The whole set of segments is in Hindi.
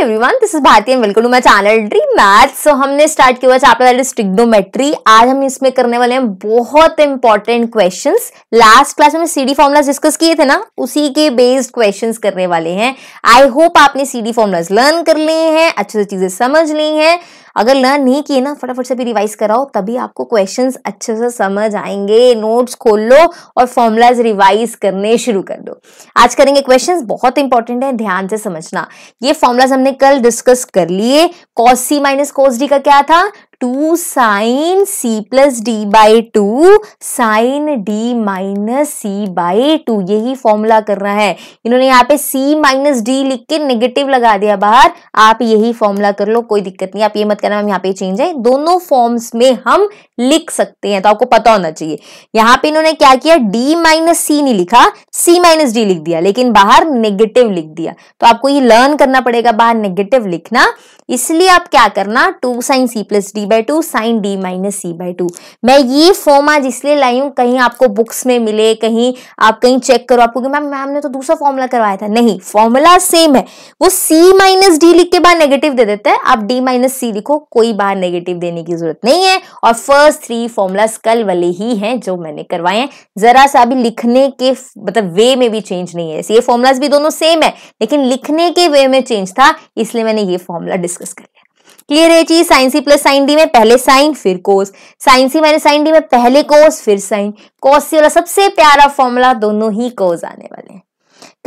everyone this is is Bharti and welcome to my channel dream math so हमने स्टार्ट किया चैप्टर दैट इज ट्रिग्नोमेट्री आज हम इसमें करने वाले हैं बहुत इंपॉर्टेंट क्वेश्चंस लास्ट क्लास में सीडी फॉर्मूलाज डिस्कस किए थे ना उसी के बेस्ड क्वेश्चंस करने वाले हैं आई होप आपने सीडी फॉर्मूलाज लर्न कर लिए हैं अच्छे से चीजें समझ ली हैं अगर लर्न नहीं किए ना फटाफट से भी रिवाइज कराओ तभी आपको क्वेश्चंस अच्छे से समझ आएंगे नोट्स खोल लो और फॉर्मुलाज रिवाइज करने शुरू कर दो आज करेंगे क्वेश्चंस बहुत इंपॉर्टेंट है ध्यान से समझना ये फॉर्मुलाज हमने कल डिस्कस कर लिए कॉस सी माइनस कॉस डी का क्या था two sine C plus D by two sine D minus C by two यही फॉर्मूला करना है इन्होंने यहाँ पे सी माइनस डी लिख के नेगेटिव लगा दिया बाहर आप यही फॉर्मूला कर लो कोई दिक्कत नहीं आप ये मत करना हम यहाँ पे चेंज है दोनों फॉर्म्स में हम लिख सकते हैं तो आपको पता होना चाहिए यहाँ पे इन्होंने क्या किया डी माइनस सी नहीं लिखा सी माइनस डी लिख दिया लेकिन बाहर नेगेटिव लिख दिया तो आपको ये लर्न करना पड़ेगा बाहर नेगेटिव लिखना इसलिए आप क्या करना two sine C plus D by two sine D minus C by two मैं ये फॉर्म आज इसलिए लाई हूँ कहीं आपको बुक्स में मिले कहीं आप कहीं चेक करो आपको मैम मैम ने तो दूसरा फॉर्मूला करवाया था नहीं फॉर्मूला सेम है वो सी माइनस डी लिख के बाद नेगेटिव दे देता है आप डी माइनस सी लिखो कोई बार नेगेटिव देने की जरूरत नहीं है और फर्स्ट थ्री फॉर्मूलाज कल वाले ही हैं जो मैंने करवाए हैं जरा सा अभी लिखने के मतलब वे में भी चेंज नहीं है ये फॉर्मूलाज भी दोनों सेम है लेकिन लिखने के वे में चेंज था इसलिए मैंने ये फॉर्मूला डिस्कस कर लिया क्लियर है चीज साइन सी प्लस साइन डी में पहले साइन फिर cos sine C minus sine D में पहले कोस फिर साइन कोस सी वाला सबसे प्यारा फॉर्मूला दोनों ही कोस आने वाले हैं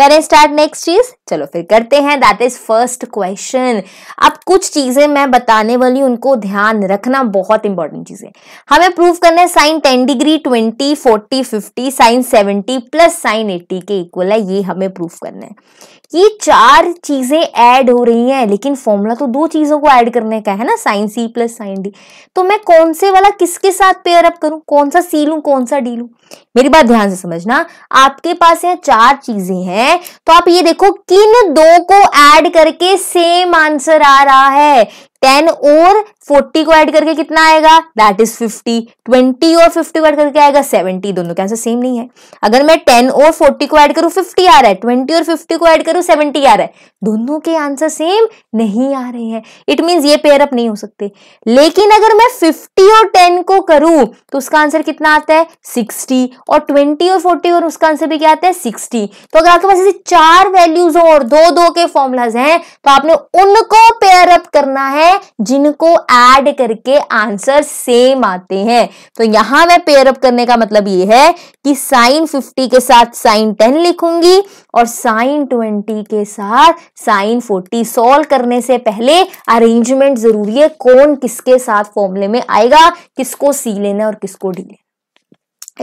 करें स्टार्ट नेक्स्ट चीज चलो फिर करते हैं दैट इज फर्स्ट क्वेश्चन अब कुछ चीजें मैं बताने वाली उनको ध्यान रखना बहुत इंपॉर्टेंट चीज है हमें प्रूव करना है sine ten degree twenty forty fifty sine seventy plus sine eighty के इक्वल है ये हमें प्रूफ करना है ये चार चीजें ऐड हो रही हैं लेकिन फॉर्मूला तो दो चीजों को ऐड करने का है ना साइन सी प्लस साइन डी तो मैं कौन से वाला किसके साथ पेयर अप करूं कौन सा सी लू कौन सा डी लू मेरी बात ध्यान से समझना आपके पास यहाँ चार चीजें हैं है तो आप ये देखो किन दो को ऐड करके सेम आंसर आ रहा है टेन और फोर्टी को ऐड करके कितना आएगा दैट इज फिफ्टी ट्वेंटी और फिफ्टी को ऐड करके आएगा सेवेंटी दोनों के आंसर सेम नहीं है अगर मैं टेन और फोर्टी को ऐड करूं फिफ्टी आ रहा है ट्वेंटी और फिफ्टी को ऐड करूं सेवेंटी आ रहा है दोनों के आंसर सेम नहीं आ रहे हैं इट मीन्स ये पेयर अप नहीं हो सकते लेकिन अगर मैं फिफ्टी और टेन को करूं तो उसका आंसर कितना आता है सिक्सटी और ट्वेंटी और फोर्टी और उसका आंसर भी क्या आता है सिक्सटी तो अगर आपके पास ऐसे चार वैल्यूज हो और दो दो के फॉर्मुलाज हैं तो आपने उनको पेयर अप करना है है जिनको ऐड करके आंसर सेम आते हैं तो यहां मैं पेयर अप करने का मतलब ये है कि साइन फिफ्टी के साथ साइन टेन लिखूंगी और साइन ट्वेंटी के साथ साइन फोर्टी सॉल्व करने से पहले अरेंजमेंट जरूरी है कौन किसके साथ फॉर्मूले में आएगा किसको सी लेना और किसको डी लेना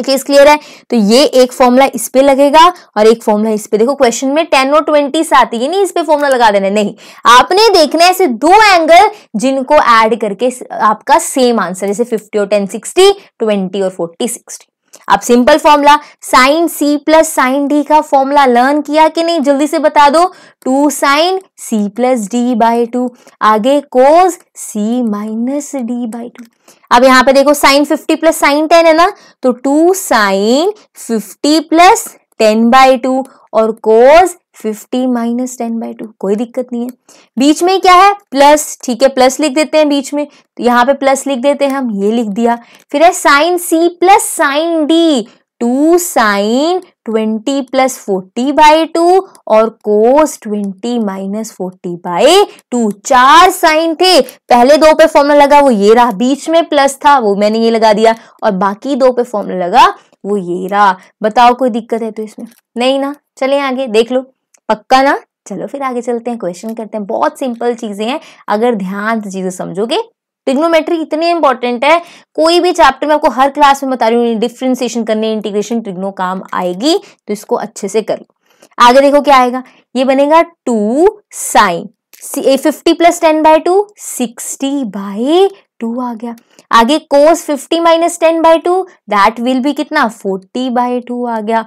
चीज क्लियर है तो ये एक फॉर्मूला इस पे लगेगा और एक फॉर्मूला इस पे देखो क्वेश्चन में टेन और ट्वेंटी साथ ये नहीं इस पे फॉर्मूला लगा देना नहीं आपने देखना है ऐसे दो एंगल जिनको ऐड करके आपका सेम आंसर जैसे फिफ्टी और टेन सिक्सटी ट्वेंटी और फोर्टी सिक्सटी अब सिंपल फॉर्मूला साइन सी प्लस साइन डी का फॉर्मूला लर्न किया कि नहीं जल्दी से बता दो two sine C plus D by two आगे cos C minus D by two अब यहां पे देखो sine fifty plus sine ten है ना तो two sine fifty plus ten by two और cos fifty minus ten by two कोई दिक्कत नहीं है बीच में क्या है प्लस ठीक है प्लस लिख देते हैं बीच में तो यहाँ पे प्लस लिख देते हैं हम ये लिख दिया फिर है sine C plus sine D two sine twenty plus forty by two और cos twenty minus forty by two चार साइन थे पहले दो पे फॉर्मूला लगा वो ये रहा बीच में प्लस था वो मैंने ये लगा दिया और बाकी दो पे फॉर्मूला लगा वो ये रहा बताओ कोई दिक्कत है तो इसमें नहीं ना चले आगे देख लो पक्का ना चलो फिर आगे चलते हैं क्वेश्चन करते हैं बहुत सिंपल चीजें हैं अगर ध्यान से चीजें समझोगे ट्रिग्नोमेट्री इतने इंपॉर्टेंट है कोई भी चैप्टर में आपको हर क्लास में बता रही हूँ डिफ्रेंसिएशन करने इंटीग्रेशन ट्रिग्नो काम आएगी तो इसको अच्छे से कर लो आगे देखो क्या आएगा ये बनेगा two sine fifty plus ten by two sixty by two आ गया आगे cos fifty minus ten by two that will भी कितना फोर्टी बाय टू आ गया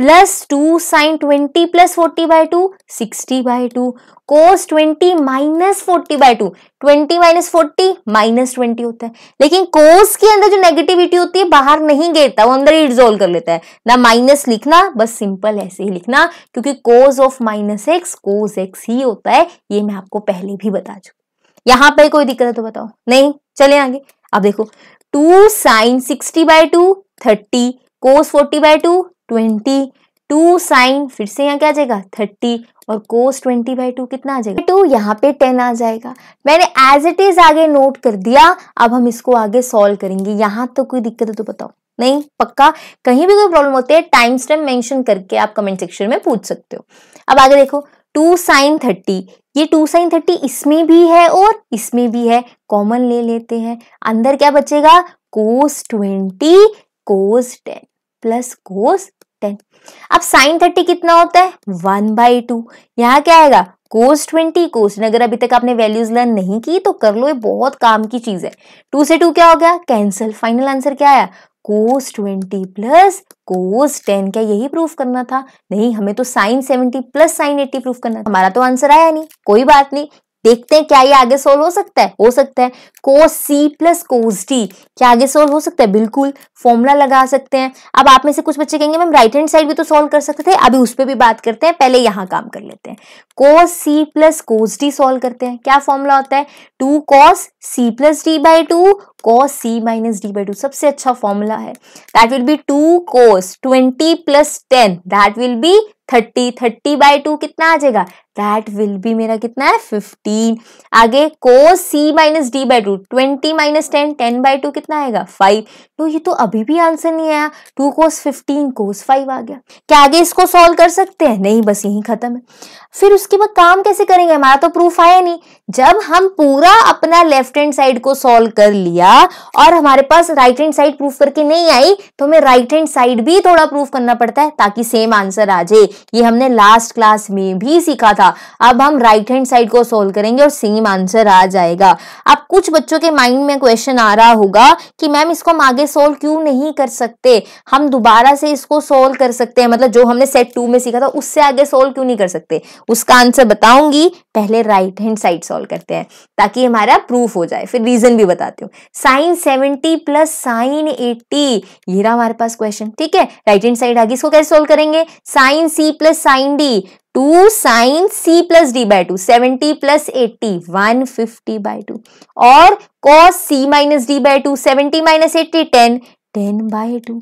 plus two sine twenty plus forty by two sixty by two cos twenty minus forty by two twenty minus forty minus twenty होता है लेकिन कोस के अंदर जो नेगेटिविटी होती है बाहर नहीं गिरता वो अंदर ही डिजोल्व कर लेता है ना माइनस लिखना बस सिंपल ऐसे ही लिखना क्योंकि cos of minus x cos x ही होता है ये मैं आपको पहले भी बता चुकी यहाँ पर कोई दिक्कत है तो बताओ नहीं चले आगे अब देखो two sine sixty by two thirty cos forty by two twenty two sine फिर से यहाँ क्या आ जाएगा थर्टी और कोस ट्वेंटी बाई टू कितना आ जाएगा टू तो यहाँ पे टेन आ जाएगा मैंने एज इट इज आगे नोट कर दिया अब हम इसको आगे सॉल्व करेंगे यहाँ तो कोई दिक्कत है तो बताओ नहीं पक्का कहीं भी कोई प्रॉब्लम होती है टाइम स्टेम मेंशन करके आप कमेंट सेक्शन में पूछ सकते हो अब आगे देखो टू साइन थर्टी ये टू साइन थर्टी इसमें भी है और इसमें भी है कॉमन ले लेते हैं अंदर क्या बचेगा cos twenty cos ten plus cos ten अब साइन थर्टी कितना होता है वन बाई टू यहाँ क्या आएगा कोस ट्वेंटी कोस अगर अभी तक आपने वैल्यूज लर्न नहीं की तो कर लो ये बहुत काम की चीज है टू से टू क्या हो गया कैंसल फाइनल आंसर क्या आया cos twenty plus cos ten क्या यही प्रूफ करना था नहीं हमें तो sine seventy plus sine eighty proof करना था हमारा तो आंसर आया नहीं कोई बात नहीं देखते हैं क्या ये आगे सोल्व हो सकता है हो सकता है को सी प्लस कोस डी क्या आगे सोल्व हो सकता है बिल्कुल फॉर्मूला लगा सकते हैं अब आप में से कुछ बच्चे कहेंगे मैम राइट हैंड साइड भी तो सोल्व कर सकते थे अभी उस पर भी बात करते हैं पहले यहाँ काम कर लेते हैं cos c plus cos d solve करते हैं क्या फॉर्मूला होता है two cos C plus D by two cos C minus D by two सबसे अच्छा फॉर्मूला है that will be two cos twenty plus ten that will be thirty thirty by two कितना आ जाएगा दैट विल बी मेरा कितना है फिफ्टीन आगे cos C minus D by two twenty minus ten ten by two कितना आएगा फाइव तो ये तो अभी भी आंसर नहीं आया two cos fifteen cos five आ गया क्या आगे इसको सॉल्व कर सकते हैं नहीं बस यही खत्म है फिर उसके बाद काम कैसे करेंगे हमारा तो प्रूफ आया नहीं जब हम पूरा अपना लेफ्ट हैंड साइड को सॉल्व कर लिया और हमारे पास राइट हैंड साइड प्रूफ करके नहीं आई तो हमें राइट हैंड साइड भी थोड़ा प्रूफ करना पड़ता है ताकि सेम आंसर आ जाए ये हमने लास्ट क्लास में भी सीखा था अब हम राइट हैंड साइड को सोल्व करेंगे और सेम आंसर आ जाएगा अब कुछ बच्चों के माइंड में क्वेश्चन आ रहा होगा कि मैम इसको हम आगे सोल्व क्यों नहीं कर सकते हम दोबारा से इसको सोल्व कर सकते हैं मतलब जो हमने सेट टू में सीखा था उससे आगे सोल्व क्यों नहीं कर सकते उसका आंसर बताऊंगी पहले राइट हैंड साइड सोल्व करते हैं ताकि हमारा प्रूफ हो जाए फिर रीजन भी बताती हूँ sine seventy plus sine eighty ये रहा हमारे पास क्वेश्चन ठीक है राइट हैंड साइड आगे इसको कैसे सोल्व करेंगे sine C plus sine D two sine C plus D by two seventy plus eighty one fifty by two और cos C minus d by two seventy minus eighty ten ten by two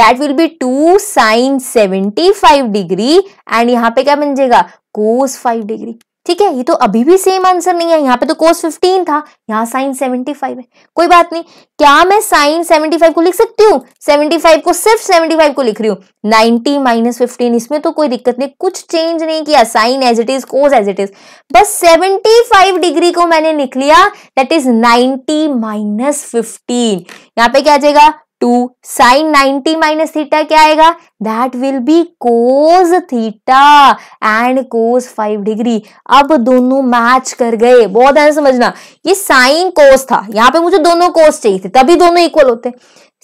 that will be two sine seventy five degree and यहाँ पे क्या बन जाएगा कोस फाइव डिग्री ठीक है ये तो अभी भी सेम आंसर नहीं है यहाँ पे तो कोस 15 था यहाँ साइन 75 है कोई बात नहीं क्या मैं साइन 75 को लिख सकती हूँ 75 को सिर्फ 75 को लिख रही हूँ 90 माइनस फिफ्टीन इसमें तो कोई दिक्कत नहीं कुछ चेंज नहीं किया sine as it is cos as it is बस 75 डिग्री को मैंने लिख लिया दैट इज 90 माइनस फिफ्टीन यहाँ पे क्या आ जाएगा two sine ninety minus theta क्या आएगा that will be cos theta and cos five degree अब दोनों मैच कर गए बहुत ध्यान समझना ये साइन कोस था यहाँ पे मुझे दोनों कोस चाहिए थे तभी दोनों इक्वल होते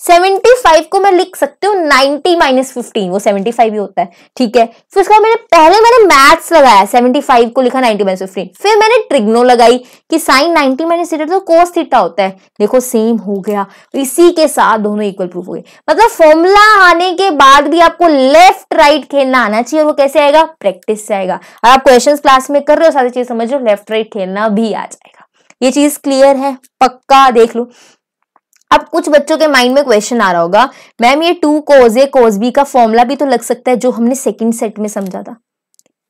75 को मैं लिख सकती हूँ 90 माइनस फिफ्टीन वो 75 ही होता है ठीक है फिर उसका मैंने पहले मैंने मैथ्स लगाया 75 को लिखा 90 माइनस फिफ्टीन फिर मैंने ट्रिग्नो लगाई कि साइन 90 माइनस थीटा तो कोस थीटा होता है देखो सेम हो गया इसी के साथ दोनों इक्वल प्रूफ हो गए मतलब फॉर्मूला आने के बाद भी आपको लेफ्ट राइट खेलना आना चाहिए और वो कैसे आएगा प्रैक्टिस से आएगा और आप क्वेश्चन क्लास में कर रहे हो सारी चीज समझ लो लेफ्ट राइट खेलना भी आ जाएगा ये चीज क्लियर है पक्का देख लो अब कुछ बच्चों के माइंड में क्वेश्चन आ रहा होगा मैम ये टू कोज ए कोज बी का फॉर्मूला भी तो लग सकता है जो हमने सेकंड सेट में समझा था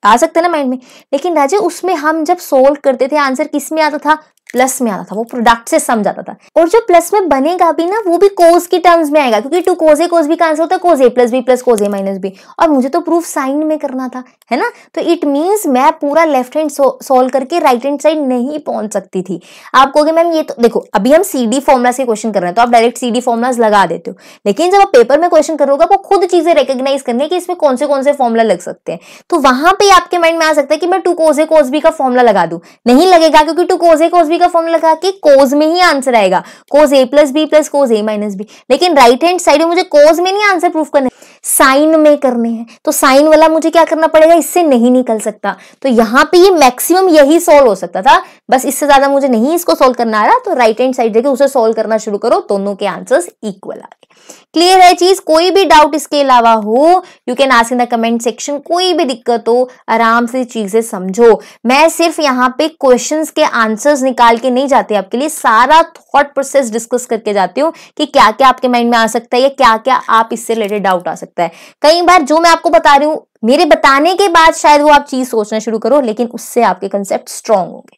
आ सकता है ना माइंड में लेकिन राजे उसमें हम जब सोल्व करते थे आंसर किस में आता था प्लस में आता था वो प्रोडक्ट से समझ आता था और जो प्लस में बनेगा भी ना वो भी कोज की टर्म्स में आएगा क्योंकि टू कोज ए कोज भी का आंसर होता है कोज ए प्लस बी प्लस कोज ए माइनस बी और मुझे तो प्रूफ साइन में करना था है ना तो इट मींस मैं पूरा लेफ्ट हैंड सोल्व करके राइट हैंड साइड नहीं पहुंच सकती थी आप कहोगे मैम ये तो देखो अभी हम सी डी फॉर्मुलाज के क्वेश्चन कर रहे हैं तो आप डायरेक्ट सी डी फॉर्मुलाज लगा देते हो लेकिन जब आप पेपर में क्वेश्चन करोगे आपको खुद चीजें रिकग्नाइज करनी है कि इसमें कौन से कौन से फॉर्मुला लग सकते हैं तो वहां पर आपके माइंड में आ सकता है कि मैं टू कोजे बी का फॉर्मुला लगा दू नहीं लगेगा क्योंकि टू कोजे बी का फॉर्मुला लगा के कोज में ही आंसर आएगा कोज ए प्लस बी प्लस कोज ए माइनस बी लेकिन राइट हैंड साइड में मुझे कोज में नहीं आंसर प्रूफ करना साइन में करने हैं तो साइन वाला मुझे क्या करना पड़ेगा इससे नहीं निकल सकता तो यहाँ पे ये मैक्सिमम यही सोल्व हो सकता था बस इससे ज्यादा मुझे नहीं इसको सोल्व करना आ रहा तो राइट हैंड साइड देके उसे सॉल्व करना शुरू करो दोनों के आंसर इक्वल आ गए क्लियर है चीज कोई भी डाउट इसके अलावा हो you can ask in the comment section कोई भी दिक्कत हो आराम से चीजें समझो मैं सिर्फ यहाँ पे क्वेश्चंस के आंसर्स निकाल के नहीं जाते आपके लिए सारा थॉट प्रोसेस डिस्कस करके जाती हूँ कि क्या क्या आपके माइंड में आ सकता है या क्या क्या आप इससे रिलेटेड डाउट आ सकते सकता है कई बार जो मैं आपको बता रही हूं मेरे बताने के बाद शायद वो आप चीज सोचना शुरू करो लेकिन उससे आपके कंसेप्ट स्ट्रांग होंगे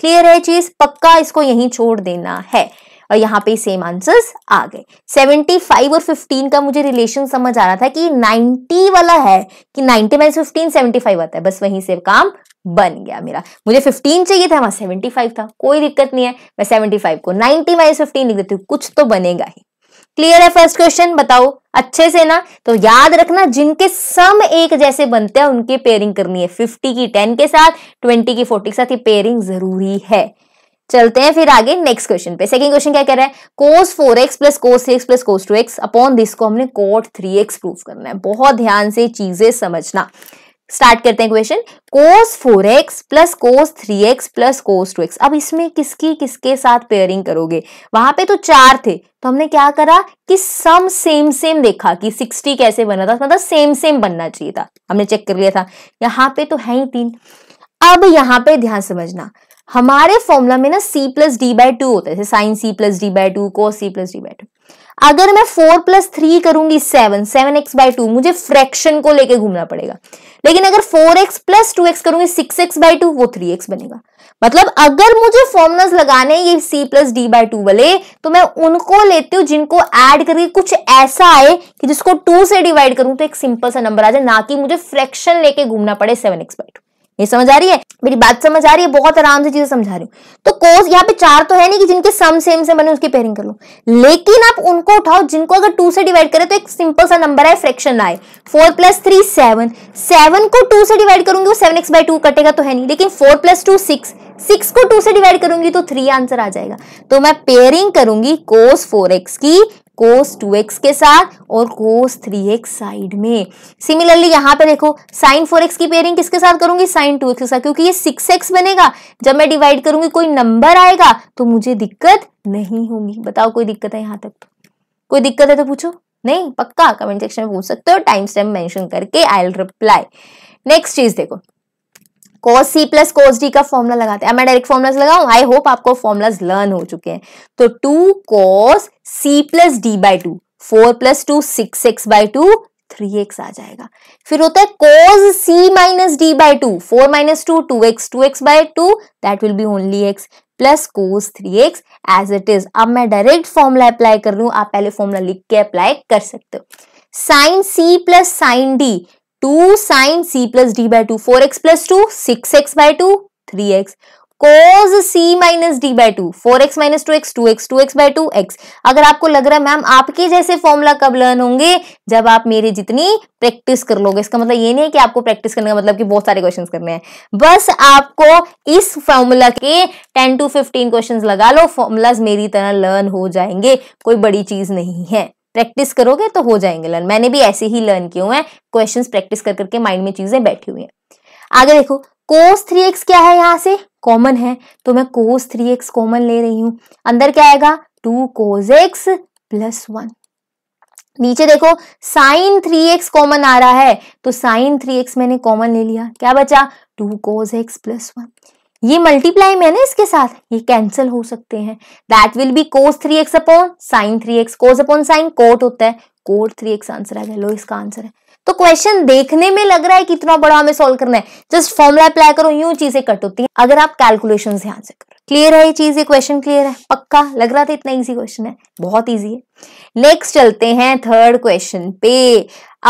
क्लियर है चीज पक्का इसको यहीं छोड़ देना है और यहाँ पे सेम आंसर्स आ गए 75 और 15 का मुझे रिलेशन समझ आ रहा था कि 90 वाला है कि 90 माइनस 15 75 आता है बस वहीं से काम बन गया मेरा मुझे 15 चाहिए था वहां 75 था कोई दिक्कत नहीं है मैं 75 को 90 माइनस 15 लिख देती हूँ कुछ तो बनेगा ही क्लियर है फर्स्ट क्वेश्चन बताओ अच्छे से ना तो याद रखना जिनके सम एक जैसे बनते हैं उनकी पेयरिंग करनी है फिफ्टी की टेन के साथ ट्वेंटी की फोर्टी के साथ ये पेयरिंग जरूरी है चलते हैं फिर आगे नेक्स्ट क्वेश्चन पे सेकंड क्वेश्चन क्या कह रहा है cos four x plus cos three x plus cos two x upon this को हमने कोट थ्री एक्स प्रूव करना है बहुत ध्यान से चीजें समझना स्टार्ट करते हैं question cos four x plus cos three x plus cos two x अब इसमें किसकी किसके साथ पेयरिंग करोगे वहां पे तो चार थे तो हमने क्या करा कि सम सेम सेम देखा कि सिक्सटी कैसे बना था मतलब सेम सेम बनना चाहिए था हमने चेक कर लिया था यहाँ पे तो है ही तीन अब यहाँ पे ध्यान समझना हमारे फॉर्मूला में ना c plus D by two होता है sine C plus D by two cos C plus D by two अगर मैं फोर प्लस थ्री करूंगी seven seven x by two मुझे फ्रैक्शन को लेके घूमना पड़ेगा लेकिन अगर four x plus two x करूंगी सिक्स एक्स बाई टू वो थ्री एक्स बनेगा मतलब अगर मुझे फॉर्मुलाज लगाने ये c plus D by two वाले तो मैं उनको लेती हूँ जिनको ऐड करके कुछ ऐसा आए कि जिसको टू से डिवाइड करूं तो एक सिंपल सा नंबर आ जाए ना कि मुझे फ्रैक्शन लेके घूमना पड़े सेवन एक्स बाई टू ये समझ आ रही है मेरी बात समझ आ रही है बहुत आराम से चीजें समझा रही हूँ तो कोर्स यहाँ पे चार तो है नहीं कि जिनके सम सेम से बने उसकी पेयरिंग कर लो लेकिन आप उनको उठाओ जिनको अगर टू से डिवाइड करें तो एक सिंपल सा नंबर है फ्रैक्शन आए four plus three seven seven को टू से डिवाइड करूंगी वो सेवन एक्स बाई टू कटेगा तो है नहीं लेकिन four plus two six six को टू से डिवाइड करूंगी तो थ्री आंसर आ जाएगा तो मैं पेयरिंग करूंगी कोस फोर एक्स की कोस टू एक्स के साथ और कोस थ्री एक्स साइड में सिमिलरली यहाँ पे देखो साइन फोर एक्स की पेयरिंग किसके साथ करूंगी साइन टू एक्स के साथ क्योंकि ये सिक्स एक्स बनेगा जब मैं डिवाइड करूंगी कोई नंबर आएगा तो मुझे दिक्कत नहीं होगी बताओ कोई दिक्कत है यहाँ तक तो कोई दिक्कत है तो पूछो नहीं पक्का कमेंट सेक्शन में पूछ सकते हो टाइम स्टैम्प मेंशन करके आई विल रिप्लाई नेक्स्ट चीज देखो कॉस सी प्लस कॉस डी का फॉर्मुला लगाते हैं मैं डायरेक्ट फॉर्मुलाज लगाऊ आई होप आपको फॉर्मुलाज लर्न हो चुके हैं तो two cos C plus D by two four plus two six x by two three x आ जाएगा फिर होता है cos C minus D by two four minus two two x two x by two that will be only x plus cos three x as it is अब मैं डायरेक्ट फॉर्मुला अप्लाई कर रही हूँ आप पहले फॉर्मुला लिख के अप्लाई कर सकते हो sine C plus sine D two sine C plus D by two four x plus two six x by two three x cos c minus d by two four x minus two x two x two x by two x अगर आपको लग रहा है मैम आपके जैसे फॉर्मूला कब लर्न होंगे जब आप मेरे जितनी प्रैक्टिस कर लोगे इसका मतलब ये नहीं है कि आपको प्रैक्टिस करने का मतलब कि बहुत सारे क्वेश्चंस करने हैं बस आपको इस फॉर्मूला के टेन टू फिफ्टीन क्वेश्चन लगा लो फॉर्मूलाज मेरी तरह लर्न हो जाएंगे कोई बड़ी चीज नहीं है प्रैक्टिस करोगे तो हो जाएंगे लर्न मैंने भी ऐसे ही लर्न किए हुए हैं क्वेश्चंस प्रैक्टिस कर करके माइंड में चीजें बैठी हुई हैं आगे देखो कोस थ्री एक्स क्या है यहाँ से कॉमन है तो मैं कोस थ्री एक्स कॉमन ले रही हूँ अंदर क्या आएगा two cos x plus one नीचे देखो साइन थ्री एक्स कॉमन आ रहा है तो साइन थ्री एक्स मैंने कॉमन ले लिया क्या बचा two cos x plus one ये मल्टीप्लाई में ना इसके साथ ये कैंसिल हो सकते हैं that will be cos three x upon sine three x cos upon sine cot होता है कोट थ्री एक्स आंसर है लो इसका आंसर है तो क्वेश्चन देखने में लग रहा है कितना बड़ा हमें सॉल्व करना है जस्ट फॉर्मुला अप्लाई करो यूं चीजें कट होती है अगर आप कैलकुलेशन ध्यान से करो क्लियर है ये चीज ये क्वेश्चन क्लियर है पक्का लग रहा था इतना इजी क्वेश्चन है बहुत इजी है नेक्स्ट चलते हैं थर्ड क्वेश्चन पे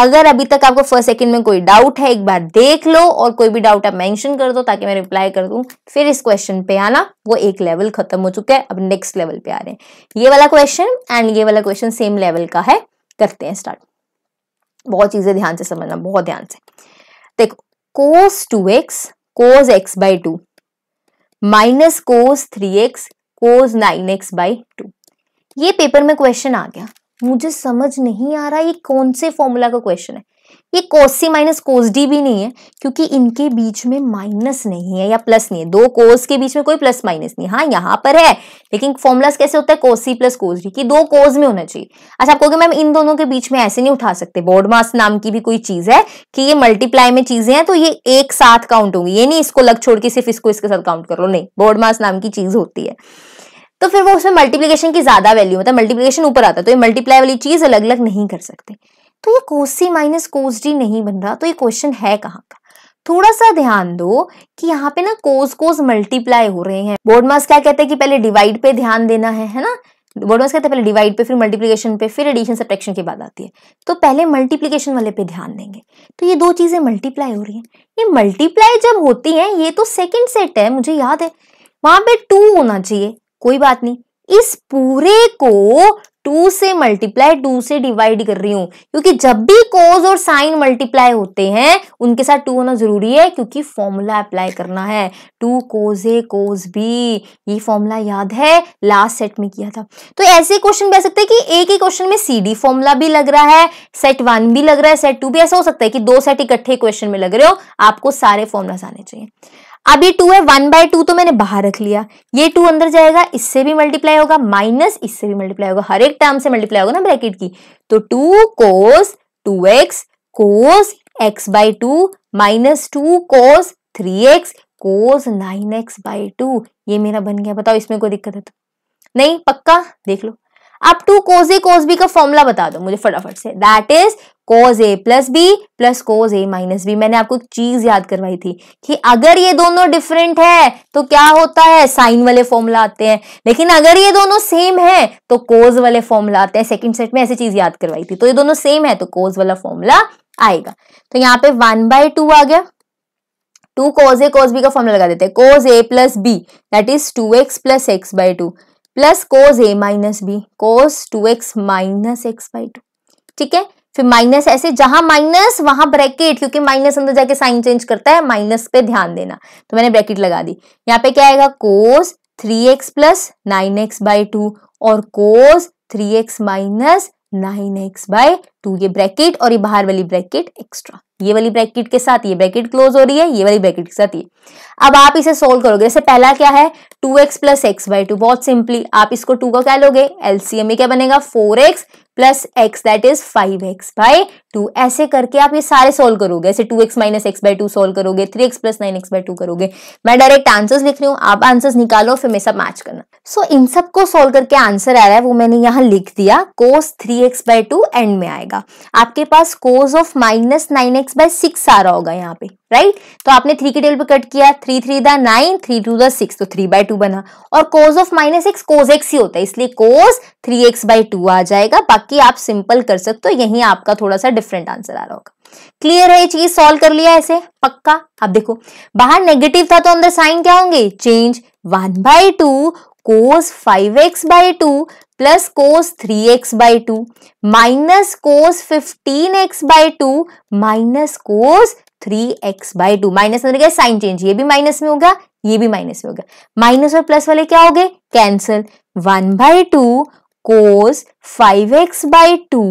अगर अभी तक आपको फर्स्ट सेकंड में कोई डाउट है एक बार देख लो और कोई भी डाउट आप मेंशन कर दो ताकि मैं रिप्लाई कर दूं फिर इस क्वेश्चन पे आना वो एक लेवल खत्म हो चुका है अब नेक्स्ट लेवल पे आ रहे हैं ये वाला क्वेश्चन एंड ये वाला क्वेश्चन सेम लेवल का है करते हैं स्टार्ट बहुत चीजें ध्यान से समझना बहुत ध्यान से देखो cos two x cos x by two minus cos three x cos nine x by two ये पेपर में क्वेश्चन आ गया मुझे समझ नहीं आ रहा ये कौन से फॉर्मूला का क्वेश्चन है ये कोस सी माइनस कोस डी भी नहीं है क्योंकि इनके बीच में माइनस नहीं है या प्लस नहीं है दो कोस के बीच में कोई प्लस माइनस नहीं हाँ यहाँ पर है लेकिन फॉर्मुलास कैसे होता है कोस सी प्लस कोस डी की दो कोस में होना चाहिए अच्छा आप कहोगे मैम इन दोनों के बीच में ऐसे नहीं उठा सकते बोर्ड मास नाम की भी कोई चीज है कि ये मल्टीप्लाई में चीजें हैं तो ये एक साथ काउंट होंगी ये नहीं इसको लग छोड़ के सिर्फ इसको इसके साथ काउंट कर लो नहीं बोर्ड मास नाम की चीज होती है तो फिर वो उसमें मल्टीप्लीकेशन की ज्यादा वैल्यू मतलब मल्टीप्लीकेशन ऊपर आता है तो ये मल्टीप्लाई वाली चीज अलग अलग नहीं कर सकते तो ये cos c minus cos d नहीं बन रहा तो ये क्वेश्चन है कहाँ का थोड़ा सा ध्यान दो कि यहाँ पे ना कोस कोस मल्टीप्लाई हो रहे हैं बोर्ड मास क्या कहते हैं कि पहले डिवाइड पे ध्यान देना है है ना बोर्ड मास कहते हैं पहले डिवाइड पे फिर मल्टीप्लीकेशन पे फिर एडिशन सब्ट्रैक्शन की बात आती है तो पहले मल्टीप्लीकेशन वाले पे ध्यान देंगे तो ये दो चीज़ें मल्टीप्लाई हो रही है ये मल्टीप्लाई जब होती है ये तो सेकेंड सेट है मुझे याद है वहां पे टू होना चाहिए कोई बात नहीं इस पूरे को टू से मल्टीप्लाई टू से डिवाइड कर रही हूं क्योंकि जब भी कोज और साइन मल्टीप्लाई होते हैं उनके साथ टू होना जरूरी है क्योंकि फॉर्मूला अप्लाई करना है टू कोज ए कोज बी ये फॉर्मूला याद है लास्ट सेट में किया था तो ऐसे क्वेश्चन भी आ सकते हैं कि एक ही क्वेश्चन में सी डी फॉर्मूला भी लग रहा है सेट वन भी लग रहा है सेट टू भी ऐसा हो सकता है कि दो सेट इकट्ठे क्वेश्चन में लग रहे हो आपको सारे फॉर्मूलाज आने चाहिए अब ये टू है वन बाय टू तो मैंने बाहर रख लिया ये टू अंदर जाएगा इससे भी मल्टीप्लाई होगा माइनस इससे भी मल्टीप्लाई होगा हर एक टर्म से मल्टीप्लाई होगा ना ब्रैकेट की तो two cos two x cos x by two minus two cos three x cos nine x by two ये मेरा बन गया बताओ इसमें कोई दिक्कत है तो नहीं पक्का देख लो अब टू कोज ए कोज बी का फॉर्मूला बता दो मुझे फटाफट से that is cos A plus B plus cos A minus b मैंने आपको एक चीज याद करवाई थी कि अगर ये दोनों डिफरेंट है तो क्या होता है साइन वाले फॉर्मूला आते हैं लेकिन अगर ये दोनों सेम है तो कोज वाले फॉर्मूला आते हैं सेकेंड सेट में ऐसी चीज याद करवाई थी तो ये दोनों सेम है तो कोज वाला फॉर्मूला आएगा तो यहाँ पे वन बाय टू आ गया टू कोज ए कोज बी का फॉर्मूला लगा देते हैं cos A plus B that is two x plus x by two plus cos A minus b cos two x minus x by two ठीक है फिर माइनस ऐसे जहां माइनस वहां ब्रैकेट क्योंकि माइनस अंदर जाके साइन चेंज करता है माइनस पे ध्यान देना तो मैंने ब्रैकेट लगा दी यहाँ पे क्या आएगा cos three x plus nine x by two और cos three x minus nine x by two ये ब्रैकेट और ये बाहर वाली ब्रैकेट एक्स्ट्रा ये वाली ब्रैकेट के साथ ये ब्रैकेट क्लोज हो रही है ये वाली ब्रैकेट के साथ ये अब आप इसे सोल्व करोगे जैसे पहला क्या है two x plus x by two बहुत सिंपली आप इसको टू का क्या लोगे एलसीएम में क्या बनेगा four x plus x that is five x by two ऐसे करके आप ये सारे सोल्व करोगे ऐसे two x minus x by two solve करोगे three x plus nine x by two करोगे मैं डायरेक्ट आंसर्स लिख रही हूँ आप आंसर्स निकालो फिर मैं सब मैच करना सो so, इन सबको सोल्व करके आंसर आ रहा है वो मैंने यहाँ लिख दिया cos three x by two end में आएगा जाएगा आपके पास cos of minus nine x by six आ रहा होगा यहाँ पे राइट तो आपने थ्री के टेबल पे कट किया three three the nine three two the six तो थ्री बाय टू बना और cos of minus x cos x ही होता है इसलिए cos three x by two आ जाएगा बाकी आप सिंपल कर सकते हो यही आपका थोड़ा सा डिफरेंट आंसर आ रहा होगा क्लियर है ये चीज सॉल्व कर लिया ऐसे पक्का अब देखो बाहर नेगेटिव था तो अंदर साइन क्या होंगे change one by two cos five x by two plus cos three x by two minus cos fifteen x by two minus cos three x by two minus अंदर क्या साइन चेंज ये भी माइनस में होगा ये भी माइनस में होगा माइनस और प्लस वाले क्या हो गए cancel one by two cos five x by two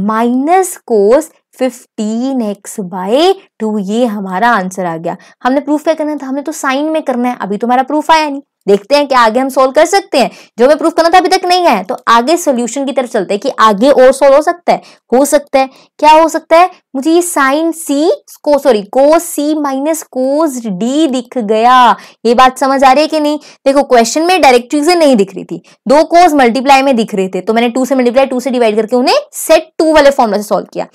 minus cos fifteen x by two ये हमारा आंसर आ गया हमने प्रूफ क्या करना था हमने तो साइन में करना है अभी तुम्हारा प्रूफ आया नहीं देखते हैं कि आगे हम सोल्व कर सकते हैं जो हमें प्रूफ करना था अभी तक नहीं है तो आगे सोल्यूशन की तरफ चलते हैं कि आगे और सोल्व हो सकता है हो सकता है क्या हो सकता है मुझे ये साइन सी को सॉरी कोस सी माइनस कोस डी दिख गया ये बात समझ आ रही है कि नहीं देखो क्वेश्चन में डायरेक्ट चीजें नहीं दिख रही थी दो कोस मल्टीप्लाई में दिख रहे थे तो मैंने टू से मल्टीप्लाई टू से डिवाइड करके उन्हें सेट टू वाले फॉर्मुला से सोल्व किया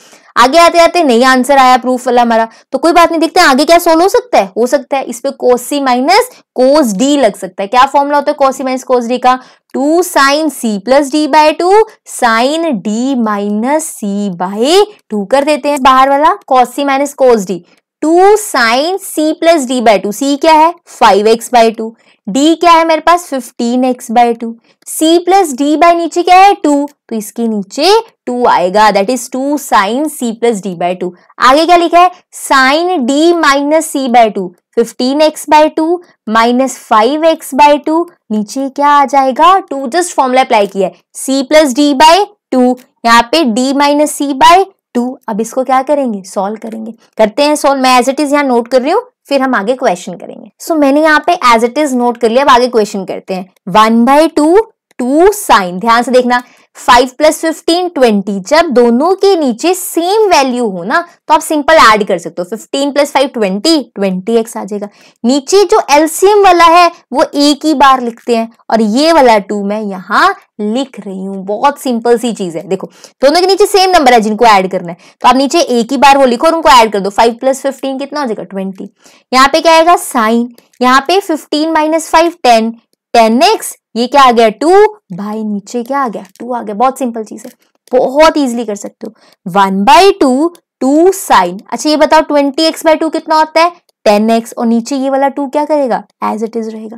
आगे आते आते नहीं आंसर आया प्रूफ वाला हमारा तो कोई बात नहीं देखते आगे क्या सोल्व हो सकता है हो सकता है इस पर कोस सी माइनस कोस डी लग सकता है सकता है क्या फॉर्मुला होता है कॉसी माइनस कॉस डी का two sine C plus D by two sine D minus C by two कर देते हैं बाहर वाला cos C minus cos D two sine C plus D by two C क्या है five x by two D क्या है मेरे पास fifteen x by two C plus D by नीचे क्या है टू तो इसके नीचे टू आएगा that is to sine C plus D by two आगे क्या लिखा है sine D minus C by two fifteen x by two minus five x by two नीचे क्या आ जाएगा टू जस्ट फॉर्मूला अप्लाई किया है C plus D by two यहाँ पे D minus C by two अब इसको क्या करेंगे सोल्व करेंगे करते हैं सोल्व मैं एज इट इज यहाँ नोट कर रही हूँ फिर हम आगे क्वेश्चन करेंगे सो so, मैंने यहाँ पे एज इट इज नोट कर लिया अब आगे क्वेश्चन करते हैं one by two two sine ध्यान से देखना फाइव प्लस फिफ्टीन ट्वेंटी जब दोनों के नीचे सेम वैल्यू हो ना तो आप सिंपल ऐड कर सकते हो fifteen plus five twenty twenty x आ जाएगा नीचे जो एलसीएम वाला है वो एक ही बार लिखते हैं और ये वाला टू मैं यहाँ लिख रही हूँ बहुत सिंपल सी चीज है देखो दोनों के नीचे सेम नंबर है जिनको ऐड करना है तो आप नीचे एक ही बार वो लिखो और उनको ऐड कर दो फाइव प्लस फिफ्टीन कितना हो जाएगा ट्वेंटी यहाँ पे क्या आएगा साइन यहाँ पे fifteen minus five ten ten x ये क्या आ गया टू भाई नीचे क्या आ गया टू आ गया बहुत सिंपल चीज है बहुत इजीली कर सकते हो one by two two sine अच्छा ये बताओ ट्वेंटी एक्स बाई टू कितना होता है टेन एक्स और नीचे ये वाला टू क्या करेगा एज इट इज रहेगा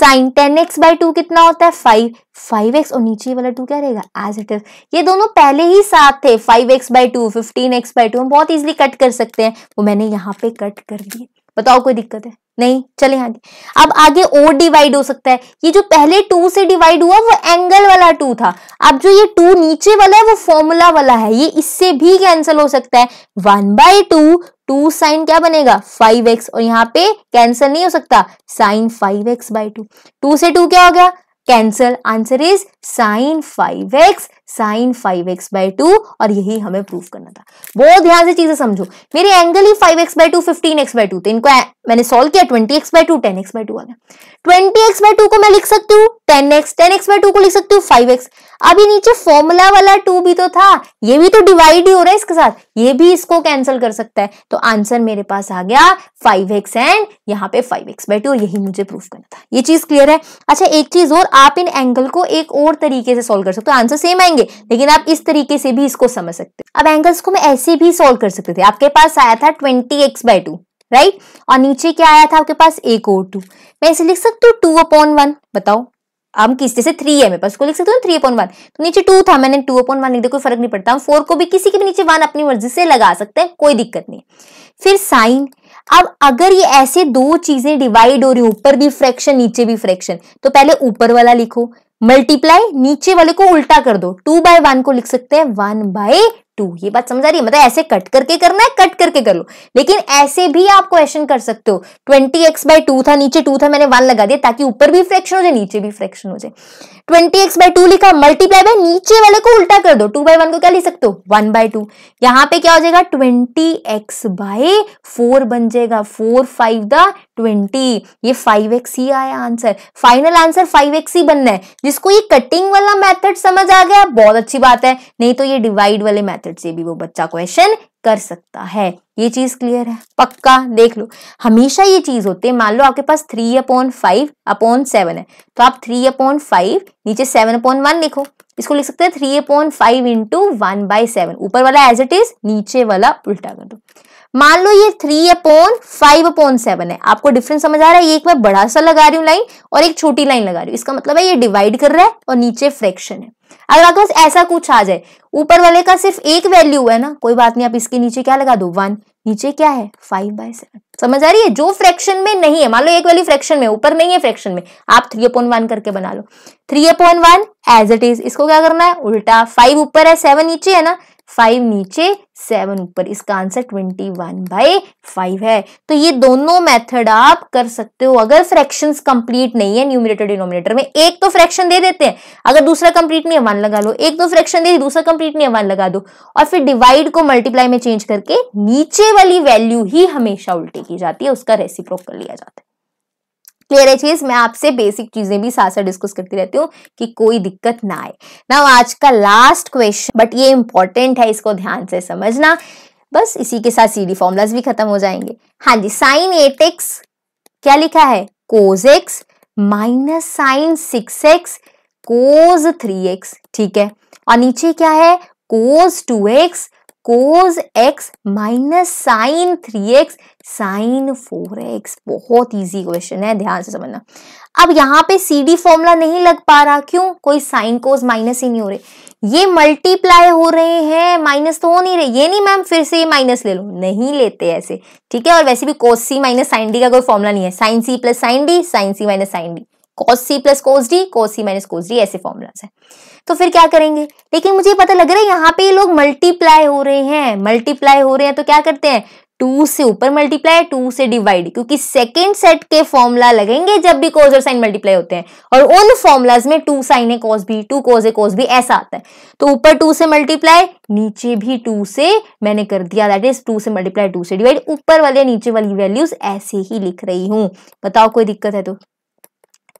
sine ten x by two कितना होता है फाइव फाइव एक्स और नीचे ये वाला टू क्या रहेगा एज इट इज ये दोनों पहले ही साथ थे five x by two fifteen x by two हम बहुत इजिली कट कर सकते हैं वो मैंने यहाँ पे कट कर दिए बताओ कोई दिक्कत है नहीं चले आगे अब आगे और डिवाइड हो सकता है ये जो पहले टू से डिवाइड हुआ वो एंगल वाला टू था अब जो ये टू नीचे वाला है वो फॉर्मूला वाला है ये इससे भी कैंसिल हो सकता है one by two two sine क्या बनेगा फाइव एक्स और यहाँ पे कैंसिल नहीं हो सकता sine five x by two two से टू क्या हो गया cancel answer is sine five x sine five x by two और यही हमें प्रूफ करना था बहुत ध्यान से चीजें समझो मेरे एंगल ही five x by two fifteen x by two तो इनको मैंने सोल्व किया twenty x by two ten x by two आ गया ट्वेंटी एक्स बाय टू को मैं लिख सकती हूँ ten x ten x by two को लिख सकती हूँ फाइव एक्स अभी नीचे फॉर्मूला वाला टू भी तो था ये भी तो डिवाइड ही हो रहा है इसके साथ ये भी इसको कैंसिल कर सकता है तो आंसर मेरे पास आ गया फाइव एक्स एंड यहाँ पे फाइव एक्स बाय टू और यही मुझे प्रूफ करना था ये चीज क्लियर है अच्छा एक चीज और आप इन एंगल को एक और तरीके से सोल्व कर सकते हो आंसर सेम आएंगे जाएंगे लेकिन आप इस तरीके से भी इसको समझ सकते अब एंगल्स को मैं ऐसे भी सोल्व कर सकते थे आपके पास आया था twenty x by two right और नीचे क्या आया था आपके पास एक और टू मैं इसे लिख सकती हूँ टू अपॉन वन बताओ हम किस जैसे थ्री है मेरे पास को लिख सकते हो थ्री अपॉन वन तो नीचे टू था मैंने टू अपॉन वन लिख दिया कोई फर्क नहीं पड़ता हम फोर को भी किसी के भी नीचे वन अपनी मर्जी से लगा सकते हैं कोई दिक्कत नहीं फिर साइन अब अगर ये ऐसे दो चीजें डिवाइड हो रही ऊपर भी फ्रैक्शन नीचे भी फ्रैक्शन तो पहले ऊपर वाला लिखो मल्टीप्लाई नीचे वाले को उल्टा कर दो टू बाय वन को लिख सकते हैं वन बाय टू ये बात समझ आ रही है मतलब ऐसे कट करके करना है कट करके कर लो लेकिन ऐसे भी आप क्वेश्चन कर सकते हो ट्वेंटी एक्स बाय टू था नीचे टू था मैंने वन लगा दिया ताकि ऊपर भी फ्रैक्शन हो जाए नीचे भी फ्रैक्शन हो जाए ट्वेंटी एक्स बाय टू लिखा मल्टीप्लाई बाय नीचे वाले को उल्टा कर दो टू बाय वन को क्या लिख सकते हो वन बाय टू यहाँ पे क्या हो जाएगा ट्वेंटी एक्स बाय फोर बन जाएगा फोर फाइव द ट्वेंटी ये फाइव एक्स ही आया answer final answer five x ही बनना है जिसको ये कटिंग वाला मैथड समझ आ गया बहुत अच्छी बात है नहीं तो ये डिवाइड वाले मैथड मेथड से भी वो बच्चा क्वेश्चन कर सकता है ये चीज क्लियर है पक्का देख लो हमेशा ये चीज होते है मान लो आपके पास three upon five upon seven है तो आप थ्री अपॉन फाइव नीचे सेवन अपॉन वन लिखो इसको लिख सकते हैं three upon five into one by seven ऊपर वाला एज इट इज नीचे वाला उल्टा कर दो मान लो ये three upon five upon seven है आपको डिफरेंस समझ आ रहा है ये एक मैं बड़ा सा लगा रही हूँ लाइन और एक छोटी लाइन लगा रही हूँ इसका मतलब है ये डिवाइड कर रहा है और नीचे फ्रैक्शन है अगर आपके पास ऐसा कुछ आ जाए ऊपर वाले का सिर्फ एक वैल्यू है ना कोई बात नहीं आप इसके नीचे क्या लगा दो वन नीचे क्या है फाइव बाय सेवन समझ आ रही है जो फ्रैक्शन में नहीं है मान लो एक वाली फ्रैक्शन में ऊपर नहीं है फ्रैक्शन में आप थ्री अपॉइंट वन करके बना लो three upon one as it is इसको क्या करना है उल्टा फाइव ऊपर है सेवन नीचे है ना फाइव नीचे सेवन ऊपर इसका answer twenty one by five है तो ये दोनों मेथड आप कर सकते हो अगर फ्रैक्शंस कंप्लीट नहीं है न्यूमिनेटर डिनोमिनेटर में एक तो फ्रैक्शन दे देते हैं अगर दूसरा कंप्लीट नहीं है वन लगा लो एक तो फ्रैक्शन दे दूसरा कंप्लीट नहीं है वन लगा दो और फिर डिवाइड को मल्टीप्लाई में चेंज करके नीचे वाली वैल्यू ही हमेशा उल्टी की जाती है उसका रेसिप्रोक कर लिया जाता है क्लियर है चीज मैं आपसे बेसिक चीजें भी साथ साथ डिस्कस करती रहती हूँ कि कोई दिक्कत ना आए ना आज का लास्ट क्वेश्चन बट ये इंपॉर्टेंट है इसको ध्यान से समझना बस इसी के साथ सीडी फॉर्मुलाज भी खत्म हो जाएंगे हाँ जी साइन एट एक्स क्या लिखा है cos x minus sine six x cos three x ठीक है और नीचे क्या है cos two x cos x minus sine three x sine four x बहुत इजी क्वेश्चन है ध्यान से समझना अब यहाँ पे सी डी फॉर्मूला नहीं लग पा रहा क्यों कोई साइन कोज माइनस ही नहीं हो रहे ये मल्टीप्लाई हो रहे हैं माइनस तो हो नहीं रहे ये नहीं मैम फिर से ये माइनस ले लो नहीं लेते ऐसे ठीक है और वैसे भी कोस सी माइनस साइन डी का कोई फॉर्मूला नहीं है साइन सी plus sine D sine C minus sine D cos सी प्लस कोस डी कोस सी माइनस कोस डी ऐसे फॉर्मूलाज है तो फिर क्या करेंगे लेकिन मुझे पता लग रहा है यहाँ पे ये लोग मल्टीप्लाई हो रहे हैं मल्टीप्लाई हो रहे हैं तो क्या करते हैं टू से ऊपर मल्टीप्लाई टू से डिवाइड क्योंकि सेकेंड सेट के फॉर्मुला लगेंगे जब भी कोज और साइन मल्टीप्लाई होते हैं और उन फॉर्मूलाज में टू साइन है कॉस भी टू कोज है कॉस भी ऐसा आता है तो ऊपर टू से मल्टीप्लाई नीचे भी टू से मैंने कर दिया दैट इज टू से मल्टीप्लाई टू से डिवाइड ऊपर वाले नीचे वाली वैल्यूज ऐसे ही लिख रही हूं बताओ कोई दिक्कत है तो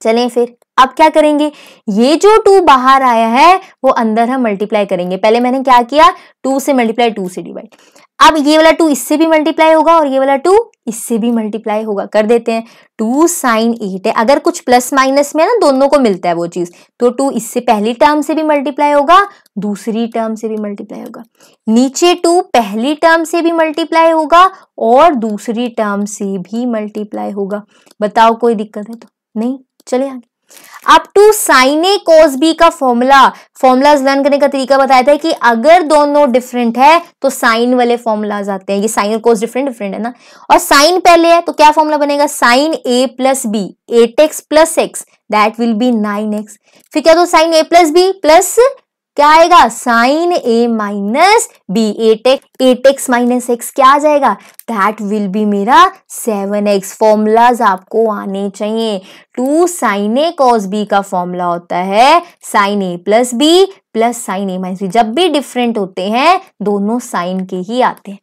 चलें फिर अब क्या करेंगे ये जो टू बाहर आया है वो अंदर हम मल्टीप्लाई करेंगे पहले मैंने क्या किया टू से मल्टीप्लाई टू से डिवाइड अब ये वाला टू इससे भी मल्टीप्लाई होगा और ये वाला टू इससे भी मल्टीप्लाई होगा कर देते हैं टू साइन एट है अगर कुछ प्लस माइनस में ना दोनों को मिलता है वो चीज़ तो टू इससे पहली टर्म से भी मल्टीप्लाई होगा दूसरी टर्म से भी मल्टीप्लाई होगा नीचे टू पहली टर्म से भी मल्टीप्लाई होगा और दूसरी टर्म से भी मल्टीप्लाई होगा बताओ कोई दिक्कत है तो नहीं चले आगे up two sine A cos B का फॉर्मूला फॉर्मूलाज लर्न करने का तरीका बताया था कि अगर दोनों डिफरेंट है तो साइन वाले फॉर्मूलाज आते हैं ये साइन और कोस डिफरेंट डिफरेंट है ना और साइन पहले है तो क्या फॉर्मूला बनेगा sine A plus B eight x plus x that will be nine x फिर क्या तो sine A plus B plus क्या आएगा sine A minus B eight x eight x minus x क्या आ जाएगा दैट विल बी मेरा सेवन एक्स फॉर्मूलाज आपको आने चाहिए two sine A cos B का फॉर्मूला होता है sine A plus B plus sine A minus B जब भी डिफरेंट होते हैं दोनों साइन के ही आते हैं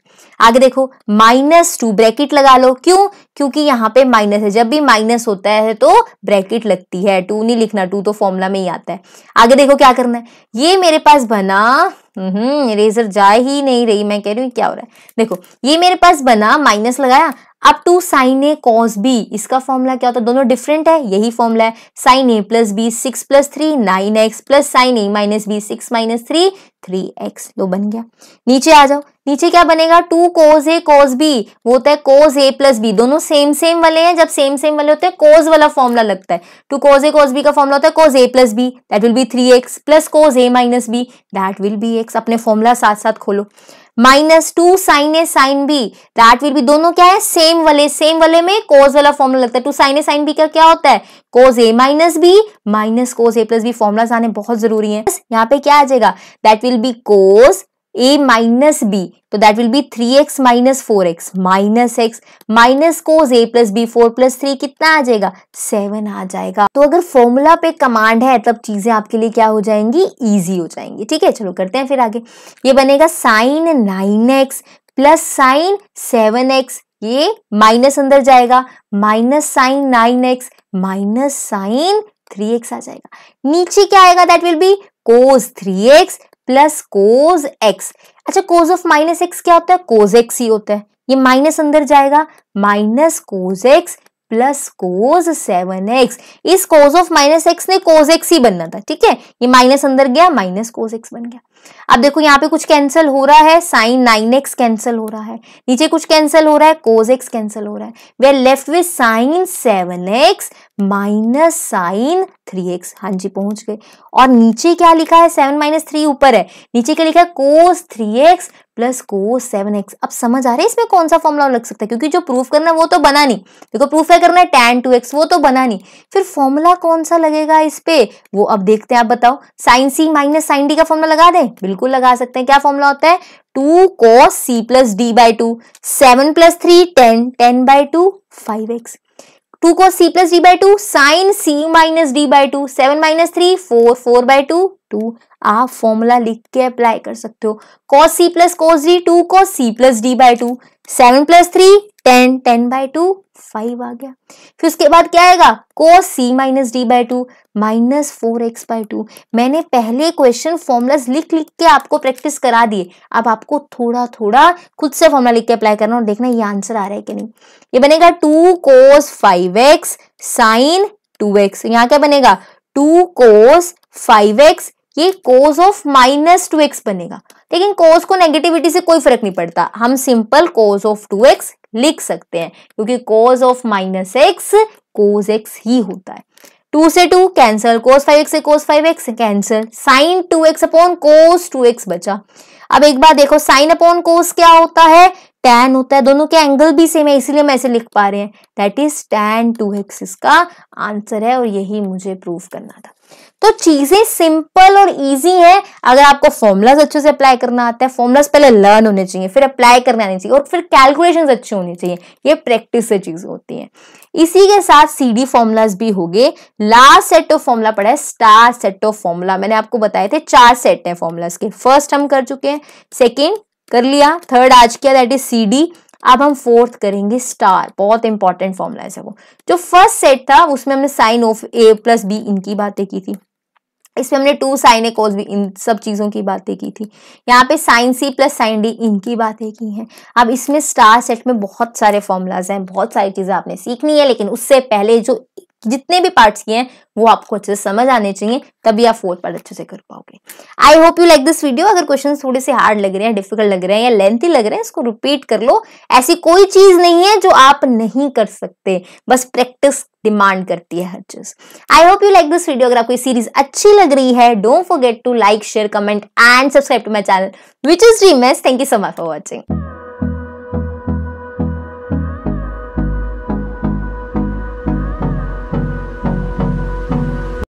आगे देखो माइनस टू ब्रैकेट लगा लो क्यों क्योंकि यहाँ पे माइनस है जब भी माइनस होता है तो ब्रैकेट लगती है टू नहीं लिखना टू तो फॉर्मूला में ही आता है आगे देखो क्या करना है ये मेरे पास बना हम्म इरेजर जा ही नहीं रही मैं कह रही हूँ क्या हो रहा है देखो ये मेरे पास बना माइनस लगाया अब two sine A cos B इसका फॉर्मूला क्या होता है दोनों डिफरेंट है यही फॉर्मूला है sine A plus B six plus three nine x plus sine A minus B six minus three three x लो बन गया नीचे आ जाओ नीचे क्या बनेगा to cos A cos B वो होता है कोज ए प्लस बी दोनों सेम सेम वाले हैं जब सेम सेम वाले होते हैं कोज वाला फॉर्मूला लगता है टू कोज ए कोज बी का फॉर्मूला होता है cos A plus B that will be three x plus cos A minus B that will be x अपने फॉर्मूला साथ साथ खोलो minus two sine A sine B that will be दोनों क्या है सेम वाले सेम वाले में कोज वाला फॉर्मूला लगता है two sine A sine B का क्या होता है कोज ए माइनस बी माइनस कोज ए प्लस बी फॉर्मुलाज आने बहुत जरूरी है यहाँ पे क्या आ जाएगा that will be cos A minus B तो that will be three x minus four x minus x minus cos A plus B four plus three कितना आ जाएगा सेवन आ जाएगा तो अगर फॉर्मूला पे कमांड है तब चीजें आपके लिए क्या हो जाएंगी इजी हो जाएंगी ठीक है चलो करते हैं फिर आगे ये बनेगा sine nine x plus sine seven x ये माइनस अंदर जाएगा minus sine nine x minus sine three x आ जाएगा नीचे क्या आएगा that will be cos three x plus cos x अच्छा कोज ऑफ माइनस एक्स क्या होता है कोज एक्स ही होता है ये माइनस अंदर जाएगा minus cos x plus cos seven x इस कोज ऑफ माइनस एक्स ने कोज एक्स ही बनना था ठीक है ये माइनस अंदर गया माइनस कोज एक्स बन गया अब देखो यहाँ पे कुछ कैंसिल हो रहा है साइन नाइन एक्स कैंसिल हो रहा है नीचे कुछ कैंसिल हो रहा है कोज एक्स कैंसिल हो रहा है we are left with sine seven x minus sine three x हाँ जी पहुंच गए और नीचे क्या लिखा है सेवन माइनस थ्री ऊपर है नीचे क्या लिखा है cos three x plus cos seven x अब समझ आ रहा है इसमें कौन सा फॉर्मूला लग सकता है क्योंकि जो प्रूफ करना है वो तो बना नहीं देखो प्रूफ है करना है टेन टू एक्स वो तो बना नहीं फिर फॉर्मूला कौन सा लगेगा इस पे वो अब देखते हैं आप बताओ sine C minus sine D का फॉर्मूला लगा दें बिल्कुल लगा सकते हैं क्या फॉर्मूला होता है two cos C plus D by two seven plus three ten ten by two five x two cos C plus D by two sine C minus D by two seven minus three four four by two two आप फॉर्मूला लिख के अप्लाई कर सकते हो cos C plus cos D two cos C plus D by two seven plus three ten ten by two five आ गया फिर उसके बाद क्या आएगा cos C minus D by two minus four x by two मैंने पहले क्वेश्चन फॉर्मुलाज लिख लिख के आपको प्रैक्टिस करा दिए अब आपको थोड़ा थोड़ा खुद से फॉर्मुला लिख के अप्लाई करना और देखना ये आंसर आ रहा है कि नहीं ये बनेगा two cos five x sine two x यहाँ क्या बनेगा टू कोस फाइव एक्स ये cos of minus two x बनेगा लेकिन कोज को नेगेटिविटी से कोई फर्क नहीं पड़ता हम simple cos of two x लिख सकते हैं क्योंकि cos of minus x cos x ही होता है टू से two cancel cos five x से cos five x cancel sine two x upon cos two x बचा अब एक बार देखो साइन अपॉन कोस क्या होता है टेन होता है दोनों के एंगल भी सेम है इसीलिए हम ऐसे लिख पा रहे हैं that is tan two x इसका आंसर है और यही मुझे प्रूव करना था तो चीजें सिंपल और इजी है अगर आपको फॉर्मुलाज अच्छे से अप्लाई करना आता है फॉर्मुलाज पहले लर्न होने चाहिए फिर अप्लाई करने आने चाहिए और फिर कैलकुलेशन अच्छे होने चाहिए ये प्रैक्टिस से चीजें होती है इसी के साथ सीडी फॉर्मुलाज भी हो गए लास्ट सेट ऑफ फॉर्मुला पड़ा है स्टार सेट ऑफ फॉर्मुला मैंने आपको बताए थे चार सेट हैं फॉर्मुलाज के फर्स्ट हम कर चुके हैं सेकेंड कर लिया थर्ड आज किया दैट इज डी अब हम फोर्थ करेंगे स्टार बहुत इंपॉर्टेंट फॉर्मुला है वो जो फर्स्ट सेट था उसमें हमने sine of A plus B इनकी बातें की थी इसमें हमने टू साइन ए कोस भी इन सब चीज़ों की बातें की थी यहाँ पे साइन सी प्लस साइन डी इनकी बातें की हैं अब इसमें स्टार सेट में बहुत सारे फॉर्मूलाज हैं बहुत सारी चीज़ें आपने सीखनी है लेकिन उससे पहले जो जितने भी पार्ट्स किए हैं वो आपको अच्छे से समझ आने चाहिए तभी आप फोर्थ पार्ट अच्छे से कर पाओगे I hope you like this video अगर क्वेश्चन थोड़े से हार्ड लग रहे हैं डिफिकल्ट लग रहे हैं या लेंथी लग रहे हैं इसको रिपीट कर लो ऐसी कोई चीज नहीं है जो आप नहीं कर सकते बस प्रैक्टिस डिमांड करती है हर चीज I hope you like this video अगर आपको सीरीज अच्छी लग रही है don't forget to like share comment and subscribe to my channel which is dream thank you so much for watching